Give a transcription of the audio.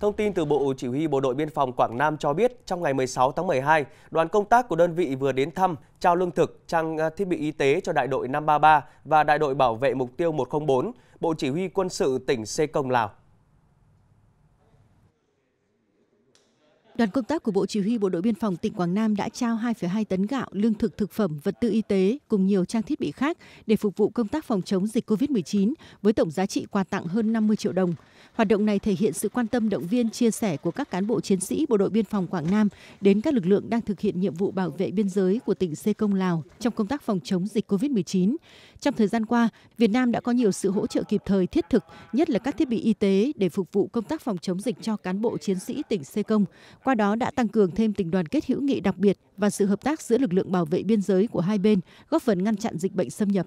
Thông tin từ Bộ Chỉ huy Bộ đội Biên phòng Quảng Nam cho biết, trong ngày 16 tháng 12, đoàn công tác của đơn vị vừa đến thăm, trao lương thực, trang à, thiết bị y tế cho đại đội 533 và đại đội bảo vệ mục tiêu 104, Bộ Chỉ huy Quân sự tỉnh Sê Công Lào. Đoàn công tác của Bộ Chỉ huy Bộ đội Biên phòng tỉnh Quảng Nam đã trao 2,2 tấn gạo, lương thực thực phẩm, vật tư y tế cùng nhiều trang thiết bị khác để phục vụ công tác phòng chống dịch COVID-19 với tổng giá trị quà tặng hơn 50 triệu đồng. Hoạt động này thể hiện sự quan tâm động viên chia sẻ của các cán bộ chiến sĩ Bộ đội Biên phòng Quảng Nam đến các lực lượng đang thực hiện nhiệm vụ bảo vệ biên giới của tỉnh Sê Công Lào trong công tác phòng chống dịch COVID-19. Trong thời gian qua, Việt Nam đã có nhiều sự hỗ trợ kịp thời thiết thực, nhất là các thiết bị y tế để phục vụ công tác phòng chống dịch cho cán bộ chiến sĩ tỉnh Sê Công qua đó đã tăng cường thêm tình đoàn kết hữu nghị đặc biệt và sự hợp tác giữa lực lượng bảo vệ biên giới của hai bên góp phần ngăn chặn dịch bệnh xâm nhập